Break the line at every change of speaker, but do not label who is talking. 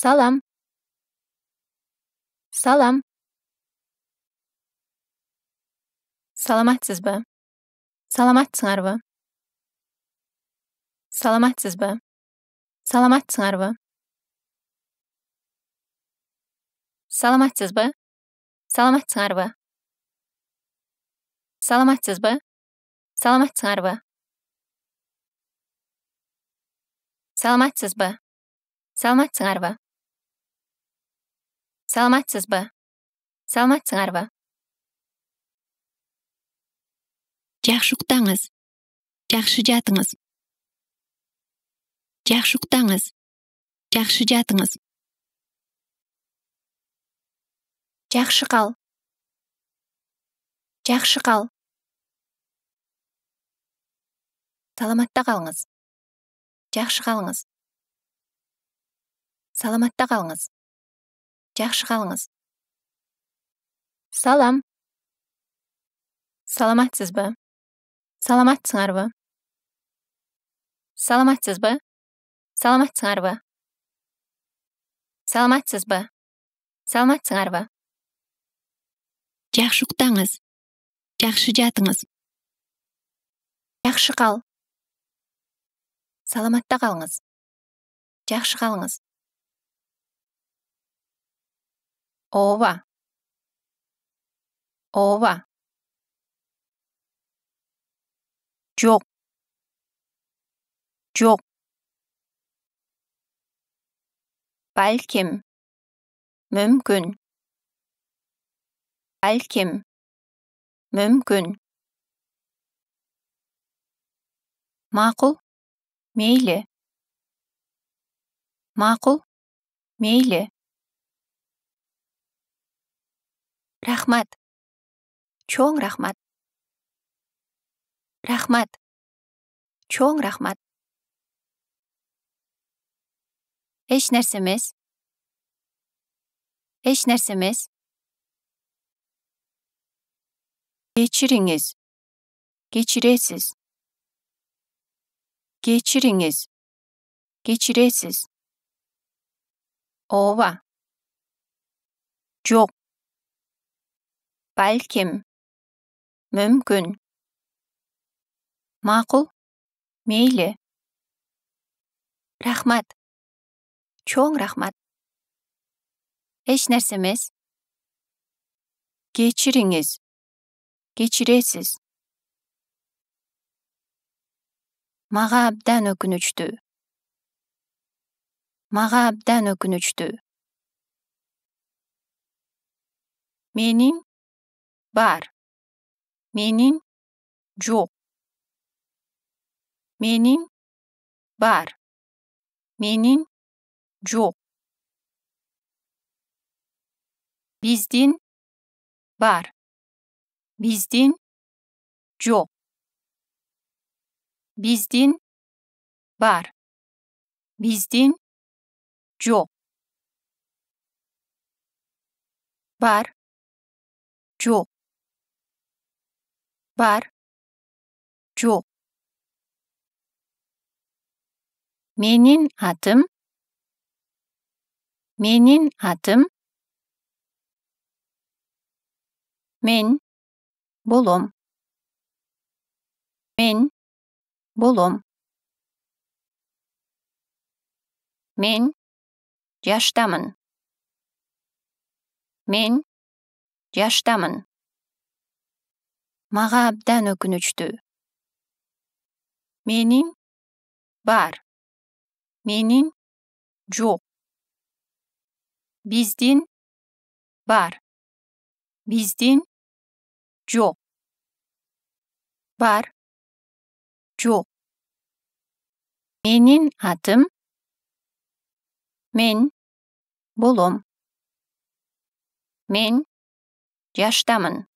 Салам. Салам. Саламатсыз Саламатсыз Саламатсыз ба? ба? ба? ба? ба? Саламатсыңар ба? Саламатсыз ба? Саламатсыңар ба? Саламатсыз ба? Саламатсыңар ба? саламатсыңар ба жақсы ұйықтаңыз жақсы жатыңыз жақсы ұйықтаңыз жатыңыз жақсы қал. жақсы қал саламатта қалыңыз жақсы қалыңыз саламатта қалыңыз жақсы қалыңыз салам саламатсыз ба саламатсыңар ба саламатсыз ба саламатсыңар ба саламатсыз ба саламатсыңар ба жақсы ұйықтаңыз жақсы жатыңыз жақсы қал саламатта қалыңыз жақсы қалыңыз ова, ова, жоқ, жоқ, Балким. мүмкін, Балким. мүмкін. мақұл, мейлі, мақұл, мейлі. rahmat cho'ng rahmat rahmat cho'ng rahmat hech narsamiz hech narsamiz geçiriniz geçiresiz geçiriniz geçiresiz ova çok balkim mümkün makul, meyli rahmat cho'ng rahmat hech narsa emas kechiringiz kechirasiz mag'a abdan o'kinuvchdi mag'a abdan o'kinuvchdi mening бар. Менин жок. Менин бар. Менин жок. Биздин бар. Биздин жок. Биздин бар. Биздин жок. Бар. Жок. Бар. Жоқ. Менин атым. Менин атым. Мен болом. Мен болом. Мен жаштамын. Мен жаштамын мага абдан өкүнүчтүү менин бар менин жок биздин бар биздин жок бар жок менин атым мен болом мен жаштамын